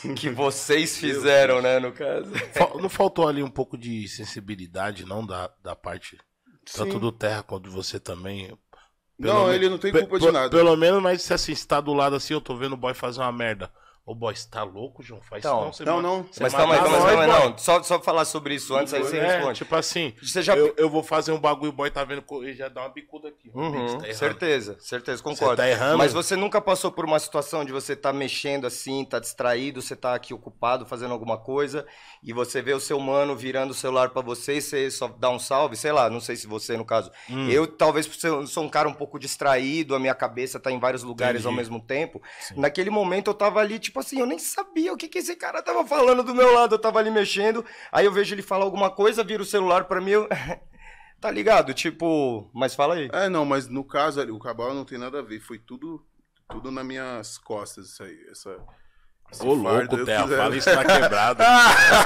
que vocês fizeram, né, no caso. Não faltou ali um pouco de sensibilidade, não, da, da parte tanto Sim. do Terra quanto você também. Pelo não, me... ele não tem culpa de nada. Pelo menos, mas assim, se assim, está do lado assim, eu tô vendo o boy fazer uma merda. Ô, boy, você tá louco, João? Faz então, isso não. Não, não. Você mas calma aí, calma aí, Não, só, só falar sobre isso antes, aí você é, responde. Tipo assim, você já... eu, eu vou fazer um bagulho, o boy tá vendo, ele já dá uma bicuda aqui. Uhum, tá certeza, certeza, concordo. Você tá errando. Mas você nunca passou por uma situação de você tá mexendo assim, tá distraído, você tá aqui ocupado, fazendo alguma coisa, e você vê o seu mano virando o celular para você e você só dá um salve, sei lá, não sei se você, no caso. Hum. Eu, talvez, sou um cara um pouco distraído, a minha cabeça tá em vários lugares Entendi. ao mesmo tempo. Sim. Naquele momento, eu tava ali, tipo, tipo assim, eu nem sabia o que, que esse cara tava falando do meu lado. Eu tava ali mexendo, aí eu vejo ele falar alguma coisa, vira o celular pra mim, eu... tá ligado? Tipo, mas fala aí. É, não, mas no caso ali, o Cabal não tem nada a ver. Foi tudo, tudo nas minhas costas, isso aí. Essa, esse Ô, louco, Terra, quiser. fala isso na quebrada.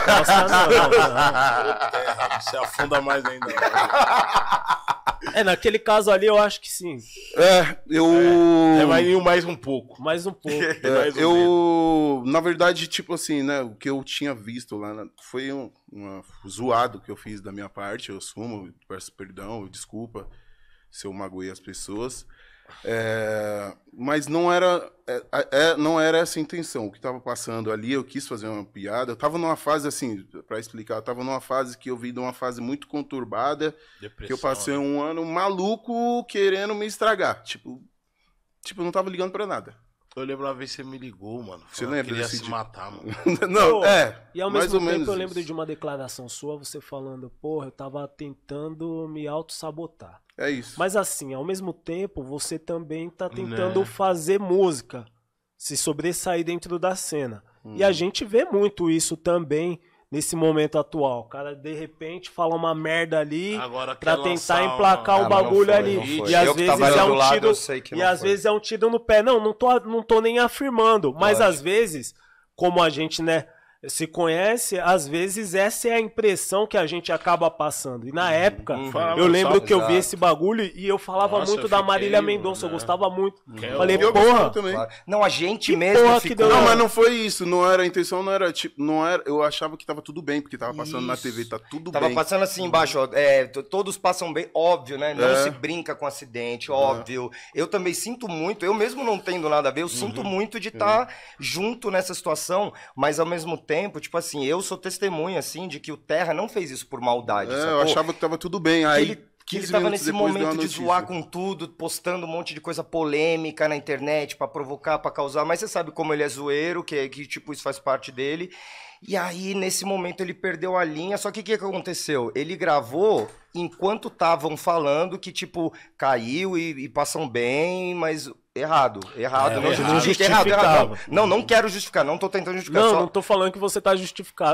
Nossa, não, não, não. Ô, Terra, você afunda mais ainda. É, naquele caso ali eu acho que sim. É, eu. É, é mais, mais um pouco. Mais um pouco. É, é, mais um eu, medo. na verdade, tipo assim, né? O que eu tinha visto lá na, foi um, uma, um zoado que eu fiz da minha parte. Eu sumo, peço perdão, desculpa se eu magoei as pessoas. É, mas não era, é, é, não era essa a intenção. O que estava passando ali, eu quis fazer uma piada. Eu estava numa fase, assim, para explicar, eu estava numa fase que eu vim de uma fase muito conturbada. Depressão, que eu passei né? um ano maluco querendo me estragar. Tipo, tipo não estava ligando para nada. Eu lembro uma vez que você me ligou, mano. Você lembra? Que queria se matar, mano. não, Pô, é. E ao mesmo tempo eu lembro isso. de uma declaração sua, você falando, porra, eu tava tentando me auto-sabotar. É isso. Mas assim, ao mesmo tempo, você também tá tentando né? fazer música, se sobressair dentro da cena. Hum. E a uhum. gente vê muito isso também nesse momento atual. O cara de repente fala uma merda ali Agora pra tentar emplacar mano. o ah, bagulho ah, foi, ali. E às vezes é um tiro. e às vezes é um tiro no pé. Não, não tô, não tô nem afirmando. Mas Pode. às vezes, como a gente, né, se conhece, às vezes essa é a impressão que a gente acaba passando. E na uhum. época, uhum. eu lembro que eu vi esse bagulho e eu falava Nossa, muito eu da Marília Mendonça, né? eu é. gostava muito. Eu é falei, eu porra. Também. Não, a gente que mesmo. Porra ficou... Não, mas não foi isso. Não era a intenção, não era tipo. Não era, eu achava que tava tudo bem, porque tava passando isso. na TV, tá tudo tava bem. Tava passando assim embaixo, ó, é, todos passam bem, óbvio, né? Não é. se brinca com acidente, óbvio. É. Eu também sinto muito, eu mesmo não tendo nada a ver, eu uhum. sinto muito de estar tá uhum. junto nessa situação, mas ao mesmo tempo tempo, tipo assim, eu sou testemunha, assim, de que o Terra não fez isso por maldade. É, sacou? eu achava que tava tudo bem. Aí. Ele que ele tava nesse momento de zoar com tudo, postando um monte de coisa polêmica na internet para provocar, para causar, mas você sabe como ele é zoeiro, que, é, que tipo, isso faz parte dele. E aí, nesse momento, ele perdeu a linha. Só que o que, que aconteceu? Ele gravou enquanto estavam falando que, tipo, caiu e, e passam bem, mas Errado, errado, é, não, errado. Justificava. errado, errado. Não, não quero justificar, não tô tentando justificar. Não, só... não tô falando que você tá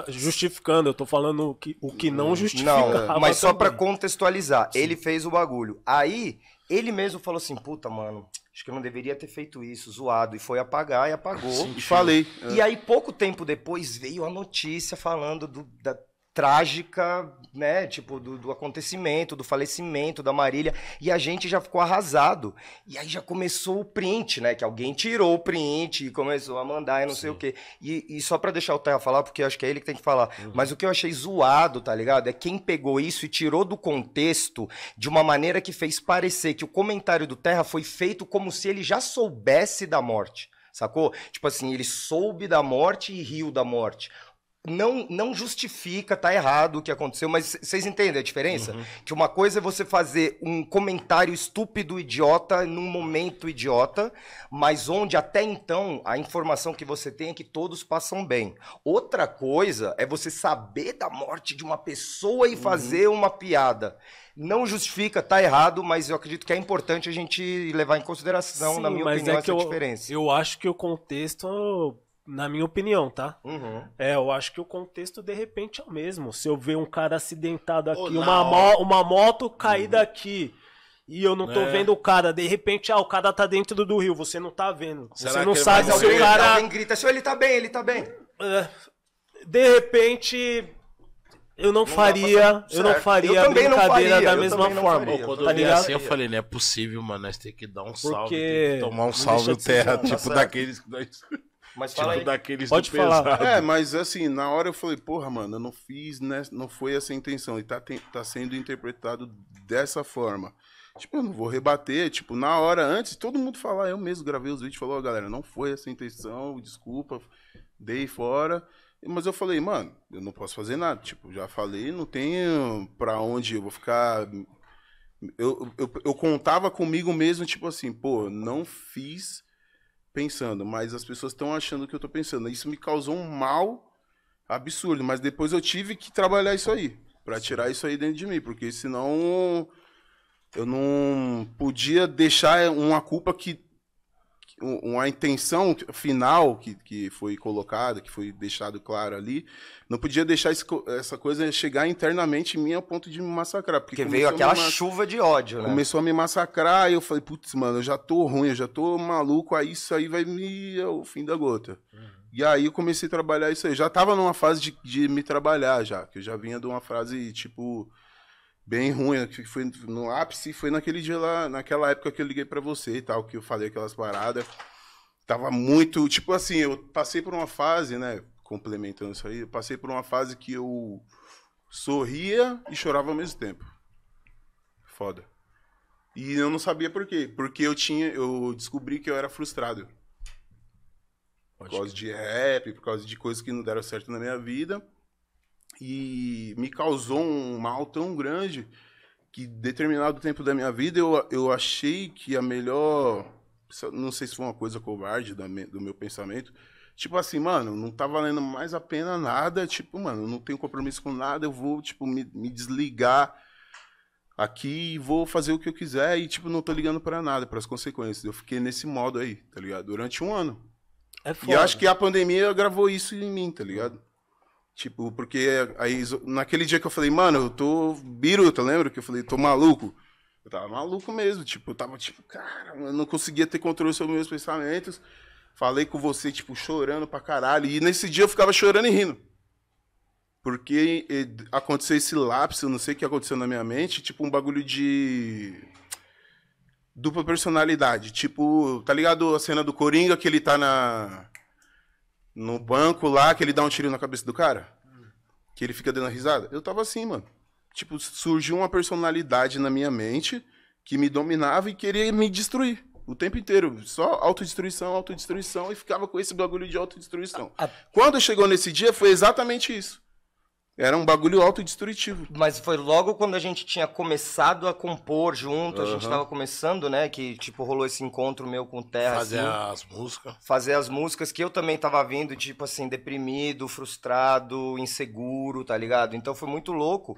justificando, eu tô falando o que, o que não justifica. Não, mas só para contextualizar, Sim. ele fez o bagulho. Aí, ele mesmo falou assim, puta, mano, Acho que eu não deveria ter feito isso, zoado. E foi apagar e apagou. Sim. E falei. E aí, pouco tempo depois, veio a notícia falando do, da trágica, né? Tipo, do, do, acontecimento, do falecimento da Marília. E a gente já ficou arrasado. E aí já começou o print, né? Que alguém tirou o print e começou a mandar e não Sim. sei o quê. E, e só para deixar o Terra falar, porque acho que é ele que tem que falar. Uhum. Mas o que eu achei zoado, tá ligado? É quem pegou isso e tirou do contexto de uma maneira que fez parecer que o comentário do Terra foi feito como se ele já soubesse da morte. Sacou? Tipo assim, ele soube da morte e riu da morte não, não justifica, tá errado o que aconteceu, mas vocês entendem a diferença? Uhum. Que uma coisa é você fazer um comentário estúpido, idiota, num momento idiota, mas onde até então a informação que você tem é que todos passam bem. Outra coisa é você saber da morte de uma pessoa e uhum. fazer uma piada não justifica, tá errado, mas eu acredito que é importante a gente levar em consideração, Sim, na minha é opinião, é essa eu, diferença. Eu acho que o contexto na minha opinião, tá? Uhum. É, eu acho que o contexto de repente é o mesmo. Se eu ver um cara acidentado aqui, oh, uma, mo uma moto cair uhum. daqui e eu não é. tô vendo o cara, de repente, ah, o cara tá dentro do rio, você não tá vendo. Será você não sabe se o cara. grita, se ele tá bem, ele tá bem. É, de repente, eu não, não faria, eu não faria eu a brincadeira faria, da mesma forma. quando tá eu ligado? assim, eu falei, não é possível, mano, nós tem que dar um Porque... salve, tomar um salve terra, tipo daqueles que nós mas tipo fala daqueles Pode falar. Pesado. É, mas assim, na hora eu falei, porra, mano, eu não fiz, né? não foi essa a intenção. E tá, tá sendo interpretado dessa forma. Tipo, eu não vou rebater. Tipo, na hora antes, todo mundo falar, eu mesmo gravei os vídeos e falou, oh, galera, não foi essa a intenção, desculpa, dei fora. Mas eu falei, mano, eu não posso fazer nada. Tipo, já falei, não tenho pra onde eu vou ficar. Eu, eu, eu contava comigo mesmo, tipo assim, pô, não fiz pensando, mas as pessoas estão achando que eu tô pensando. Isso me causou um mal absurdo, mas depois eu tive que trabalhar isso aí, para tirar isso aí dentro de mim, porque senão eu não podia deixar uma culpa que uma intenção final que, que foi colocada, que foi deixado claro ali, não podia deixar esse, essa coisa chegar internamente em mim ao ponto de me massacrar. Porque, porque veio aquela mass... chuva de ódio, né? Começou a me massacrar e eu falei, putz, mano, eu já tô ruim, eu já tô maluco, aí isso aí vai me. É o fim da gota. Uhum. E aí eu comecei a trabalhar isso aí. Eu já tava numa fase de, de me trabalhar já, que eu já vinha de uma frase tipo bem ruim, né? que foi no ápice, foi naquele dia lá, naquela época que eu liguei para você e tal, que eu falei aquelas paradas. Tava muito, tipo assim, eu passei por uma fase, né, complementando isso aí, eu passei por uma fase que eu sorria e chorava ao mesmo tempo. Foda. E eu não sabia por quê, porque eu tinha, eu descobri que eu era frustrado. Por causa de rap, por causa de coisas que não deram certo na minha vida e me causou um mal tão grande que determinado tempo da minha vida eu, eu achei que a melhor. Não sei se foi uma coisa covarde do meu pensamento. Tipo assim, mano, não tá valendo mais a pena nada. Tipo, mano, não tenho compromisso com nada. Eu vou, tipo, me, me desligar aqui e vou fazer o que eu quiser. E, tipo, não tô ligando para nada, para as consequências. Eu fiquei nesse modo aí, tá ligado? Durante um ano. É foda. E acho que a pandemia gravou isso em mim, tá ligado? Tipo, porque aí naquele dia que eu falei, mano, eu tô biruta, lembra? Que eu falei, tô maluco. Eu tava maluco mesmo, tipo, eu tava tipo, cara, eu não conseguia ter controle sobre meus pensamentos. Falei com você, tipo, chorando pra caralho. E nesse dia eu ficava chorando e rindo. Porque aconteceu esse lapso, não sei o que aconteceu na minha mente, tipo um bagulho de dupla personalidade. Tipo, tá ligado a cena do Coringa que ele tá na no banco lá que ele dá um tiro na cabeça do cara? Que ele fica dando risada? Eu tava assim, mano. Tipo, surgiu uma personalidade na minha mente que me dominava e queria me destruir. O tempo inteiro, só autodestruição, autodestruição, e ficava com esse bagulho de autodestruição. Quando chegou nesse dia, foi exatamente isso. Era um bagulho autodestrutivo. Mas foi logo quando a gente tinha começado a compor junto, uhum. a gente tava começando, né? Que, tipo, rolou esse encontro meu com o Terra. Fazer assim, as músicas. Fazer as músicas que eu também tava vindo, tipo assim, deprimido, frustrado, inseguro, tá ligado? Então foi muito louco.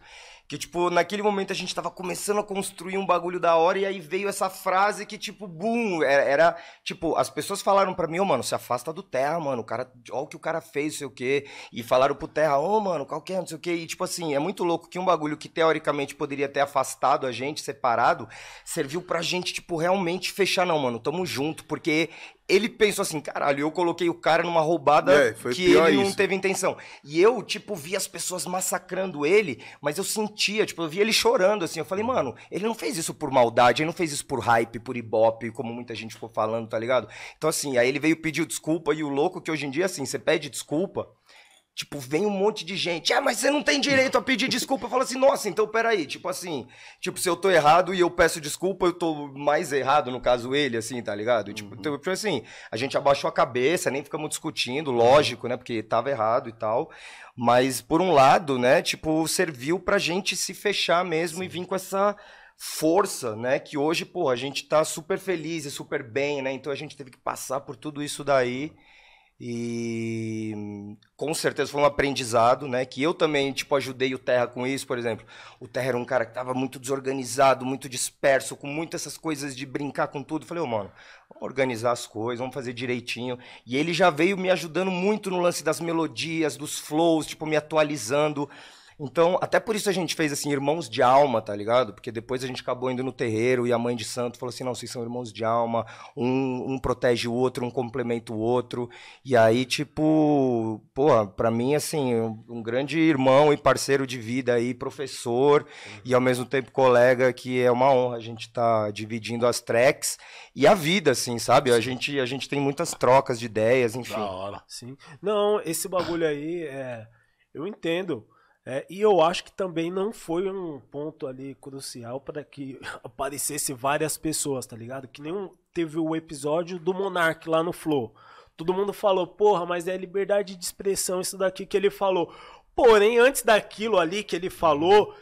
Que, tipo, naquele momento a gente tava começando a construir um bagulho da hora e aí veio essa frase que, tipo, boom, era, era tipo, as pessoas falaram para mim, ô, oh, mano, se afasta do Terra, mano, o cara, ó o que o cara fez, sei o quê, e falaram pro Terra, ô, oh, mano, qual que é, não sei o quê, e, tipo assim, é muito louco que um bagulho que, teoricamente, poderia ter afastado a gente, separado, serviu pra gente, tipo, realmente fechar, não, mano, tamo junto, porque ele pensou assim, caralho, eu coloquei o cara numa roubada é, que ele não isso. teve intenção. E eu, tipo, vi as pessoas massacrando ele, mas eu sentia, tipo, eu vi ele chorando, assim. Eu falei, mano, ele não fez isso por maldade, ele não fez isso por hype, por ibope, como muita gente ficou falando, tá ligado? Então, assim, aí ele veio pedir desculpa e o louco que hoje em dia, assim, você pede desculpa Tipo, vem um monte de gente. Ah, mas você não tem direito a pedir desculpa. Eu falo assim, nossa, então peraí. Tipo assim, tipo, se eu tô errado e eu peço desculpa, eu tô mais errado, no caso ele, assim, tá ligado? Tipo, uhum. Tipo, então, assim, a gente abaixou a cabeça, nem ficamos discutindo, lógico, né? Porque tava errado e tal. Mas, por um lado, né, tipo, serviu pra gente se fechar mesmo Sim. e vir com essa força, né? Que hoje, pô, a gente tá super feliz e super bem, né? Então a gente teve que passar por tudo isso daí. E com certeza foi um aprendizado, né? Que eu também, tipo, ajudei o Terra com isso, por exemplo. O Terra era um cara que tava muito desorganizado, muito disperso, com muitas essas coisas de brincar com tudo. falei, ô, oh, mano, vamos organizar as coisas, vamos fazer direitinho. E ele já veio me ajudando muito no lance das melodias, dos flows, tipo, me atualizando. Então, até por isso a gente fez assim, irmãos de alma, tá ligado? Porque depois a gente acabou indo no terreiro e a mãe de santo falou assim: não, vocês são irmãos de alma, um, um protege o outro, um complementa o outro. E aí, tipo, porra, pra mim, assim, um, um grande irmão e parceiro de vida aí, professor e ao mesmo tempo colega, que é uma honra a gente estar tá dividindo as tracks e a vida, assim, sabe? A gente, a gente tem muitas trocas de ideias, enfim. Da hora. Sim. Não, esse bagulho aí é. Eu entendo é, e eu acho que também não foi um ponto ali crucial para que aparecesse várias pessoas, tá ligado? Que nem um, teve o episódio do Monark lá no Flow. Todo mundo falou, porra, mas é liberdade de expressão isso daqui que ele falou. Porém, antes daquilo ali que ele falou,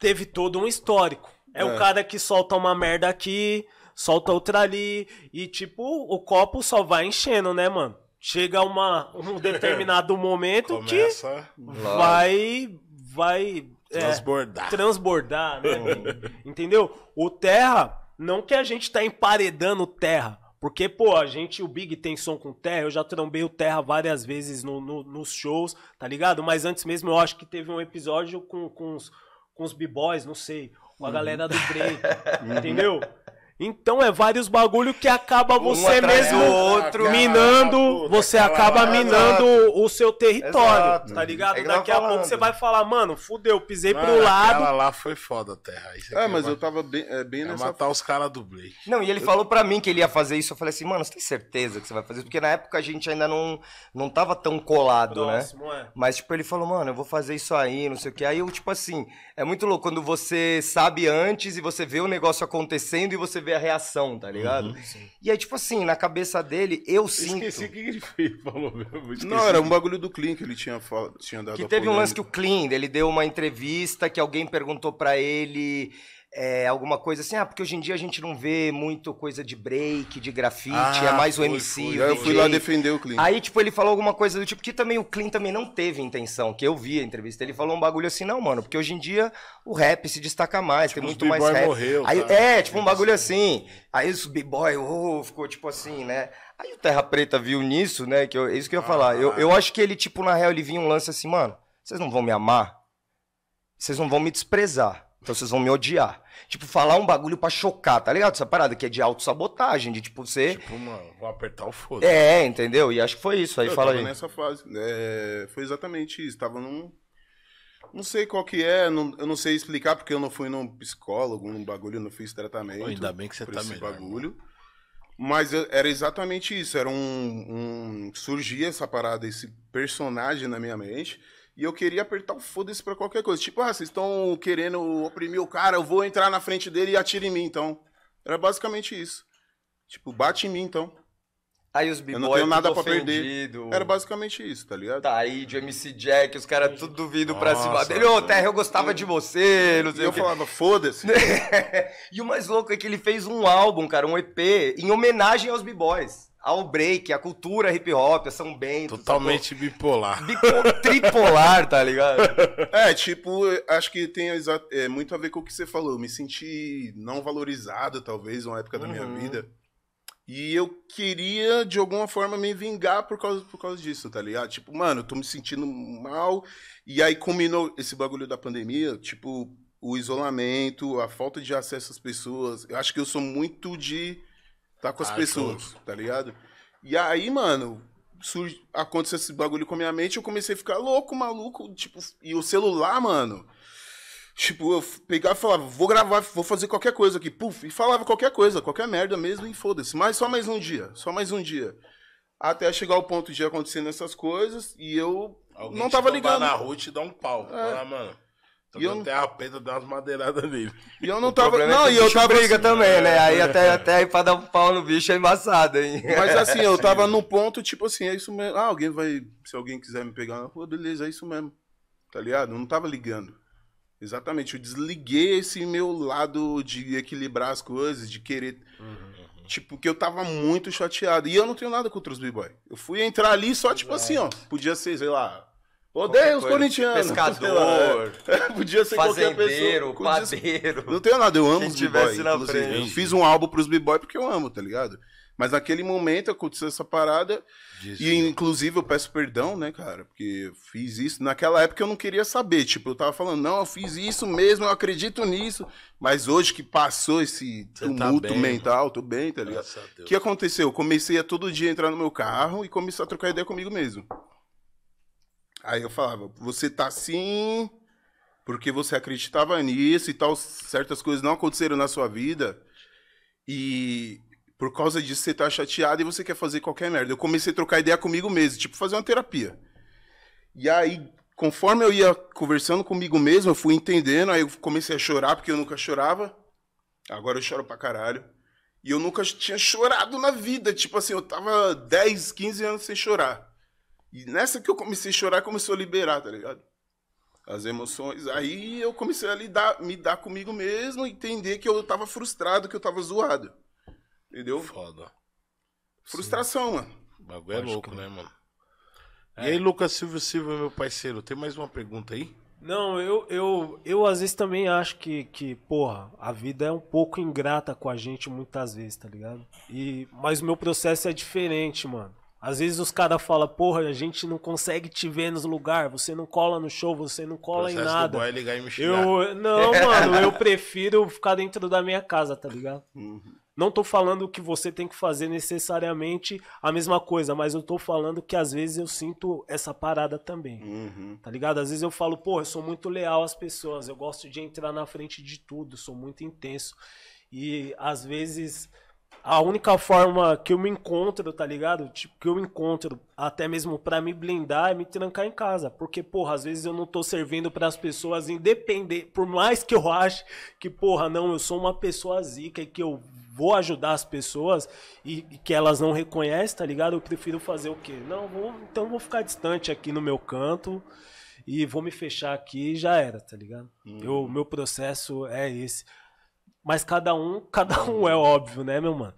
teve todo um histórico. É, é. o cara que solta uma merda aqui, solta outra ali, e tipo, o copo só vai enchendo, né, mano? chega uma, um determinado momento Começa que vai vai transbordar, é, transbordar né? Uhum. entendeu? O Terra não que a gente tá emparedando Terra, porque pô, a gente o Big tem som com Terra, eu já trombei o Terra várias vezes no, no, nos shows, tá ligado? Mas antes mesmo eu acho que teve um episódio com com os, com os b-boys, não sei, com a uhum. galera do break, entendeu? Então é vários bagulho que acaba você mesmo outro, minando, puta, você acaba minando exato. o seu território, exato. tá ligado? É Daqui a pouco você vai falar, mano, fudeu, pisei mano, pro lado. Aquela lá foi foda, terra. É, é, mas eu tava bem, é, bem é nessa... matar os caras do Blake. Não, e ele eu... falou para mim que ele ia fazer isso, eu falei assim, mano, você tem certeza que você vai fazer isso? Porque na época a gente ainda não, não tava tão colado, né? Próximo, né? É. Mas tipo, ele falou, mano, eu vou fazer isso aí, não sei o que. Aí eu, tipo assim, é muito louco quando você sabe antes e você vê o negócio acontecendo e você vê ver a reação, tá ligado? Uhum, e aí, tipo assim, na cabeça dele, eu sinto. Esqueci o que ele fez, falou mesmo. Não, era um bagulho do Clean que ele tinha, fal... tinha dado. Que teve polêmica. um lance que o Clean, ele deu uma entrevista que alguém perguntou para ele é, alguma coisa assim, ah, porque hoje em dia a gente não vê muito coisa de break, de grafite, é ah, é mais foi, o MC. Foi. O eu fui lá defender o Clint. Aí, tipo, ele falou alguma coisa do tipo que também o Clint também não teve intenção, que eu vi a entrevista. Ele falou um bagulho assim, não, mano, porque hoje em dia o rap se destaca mais, tipo, tem muito mais rap. Morreu, aí, é, tipo, um bagulho assim. Aí o B-Boy, oh, ficou tipo assim, né? Aí o Terra Preta viu nisso, né? Que eu, é isso que eu ia ah, falar. Eu, eu ah. acho que ele, tipo, na real, ele vinha um lance assim, mano, vocês não vão me amar? Vocês não vão me desprezar então vocês vão me odiar. Tipo, falar um bagulho pra chocar, tá ligado? Essa parada que é de autossabotagem, de tipo você. Tipo, mano, vou apertar o foda. É, entendeu? E acho que foi isso. Aí eu fala tava aí. nessa fase. É, foi exatamente isso. Tava num. Não sei qual que é, não, eu não sei explicar porque eu não fui num psicólogo, num bagulho, não fiz tratamento. Ainda bem que você tá esse melhor, bagulho. Mano. Mas era exatamente isso, era um, um, Surgia essa parada, esse personagem na minha mente, e eu queria apertar o foda-se pra qualquer coisa. Tipo, ah, vocês estão querendo oprimir o cara, eu vou entrar na frente dele e atira em mim, então. Era basicamente isso. Tipo, bate em mim, então. Aí os b Eu não tenho nada pra perder. Era basicamente isso, tá ligado? Tá aí, de MC Jack, os caras tudo duvido pra se cima dele. Ô, Terra, eu gostava eu... de você, não sei e o quê. eu falava, foda-se. e o mais louco é que ele fez um álbum, cara, um EP, em homenagem aos b-boys ao break, a cultura hip hop, a São Bento. Totalmente sacou? bipolar. tripolar, tá ligado? É, tipo, acho que tem é, muito a ver com o que você falou. Eu me senti não valorizado, talvez, uma época uhum. da minha uhum. vida. E eu queria, de alguma forma, me vingar por causa, por causa disso, tá ligado? Tipo, mano, eu tô me sentindo mal. E aí combinou esse bagulho da pandemia, tipo, o isolamento, a falta de acesso às pessoas. Eu acho que eu sou muito de Tá com as ah, pessoas, tá ligado? E aí, mano, surge, aconteceu esse bagulho com a minha mente, eu comecei a ficar louco, maluco, tipo, e o celular, mano. Tipo, eu pegava e falava, vou gravar, vou fazer qualquer coisa aqui, puf, e falava qualquer coisa, qualquer merda mesmo, e foda-se. Mas só mais um dia, só mais um dia. Até chegar ao ponto de acontecendo essas coisas, e eu Alguém não tava ligando. na rua te dá um pau. É. Lá, mano. Tô e eu até a pena dar umas madeiradas nele. E eu não é o tava. Não, é e eu tava. briga assim, também, é. né? Aí até, até aí pra dar um pau no bicho é embaçado, hein? Mas assim, eu tava no ponto, tipo assim, é isso mesmo. Ah, alguém vai. Se alguém quiser me pegar na rua, beleza, é isso mesmo. Tá ligado? Eu não tava ligando. Exatamente. Eu desliguei esse meu lado de equilibrar as coisas, de querer. Uhum. Tipo, que eu tava muito chateado. E eu não tenho nada contra os b-boy. Eu fui entrar ali só, tipo é. assim, ó. Podia ser, sei lá, Odeio os corintianos. Pescador. É, podia ser qualquer pessoa. Padeiro. Não tenho nada, eu amo os b-boy. Eu fiz um álbum pros b-boy porque eu amo, tá ligado? Mas naquele momento aconteceu essa parada. e inclusive eu peço perdão, né, cara? Porque eu fiz isso. Naquela época eu não queria saber. Tipo, eu tava falando, não, eu fiz isso mesmo, eu acredito nisso. Mas hoje que passou esse tá tumulto tá bem, né? mental, tô bem, tá ligado? O que aconteceu? Eu comecei a todo dia entrar no meu carro e começar a trocar ideia comigo mesmo. Aí eu falava, você tá assim, porque você acreditava nisso e tal, certas coisas não aconteceram na sua vida. E por causa disso você tá chateado e você quer fazer qualquer merda. Eu comecei a trocar ideia comigo mesmo, tipo fazer uma terapia. E aí, conforme eu ia conversando comigo mesmo, eu fui entendendo, aí eu comecei a chorar porque eu nunca chorava. Agora eu choro pra caralho. E eu nunca tinha chorado na vida, tipo assim, eu tava 10, 15 anos sem chorar. E nessa que eu comecei a chorar, começou a liberar, tá ligado? As emoções. Aí eu comecei a lidar, me dar comigo mesmo, entender que eu tava frustrado, que eu tava zoado. Entendeu? Foda. Frustração, Sim. mano. O bagulho é Acho louco, né, mano? É. E aí, Lucas Silvio Silva, meu parceiro, tem mais uma pergunta aí? Não, eu, eu, eu às vezes também acho que, que, porra, a vida é um pouco ingrata com a gente muitas vezes, tá ligado? E, mas o meu processo é diferente, mano. Às vezes os caras falam, porra, a gente não consegue te ver nos lugar, você não cola no show, você não cola em nada. Do boy é ligar e me eu Não, mano, eu prefiro ficar dentro da minha casa, tá ligado? Uhum. Não tô falando que você tem que fazer necessariamente a mesma coisa, mas eu tô falando que às vezes eu sinto essa parada também. Uhum. Tá ligado? Às vezes eu falo, porra, eu sou muito leal às pessoas, eu gosto de entrar na frente de tudo, sou muito intenso. E às vezes a única forma que eu me encontro, tá ligado? Tipo, que eu encontro até mesmo para me blindar é me trancar em casa. Porque, porra, às vezes eu não tô servindo para as pessoas independente. Por mais que eu ache que, porra, não, eu sou uma pessoa zica e que eu vou ajudar as pessoas e, e que elas não reconhecem, tá ligado? Eu prefiro fazer o quê? Não, vou, então vou ficar distante aqui no meu canto e vou me fechar aqui e já era, tá ligado? Hum. meu processo é esse. Mas cada um, cada um é óbvio, né, meu mano?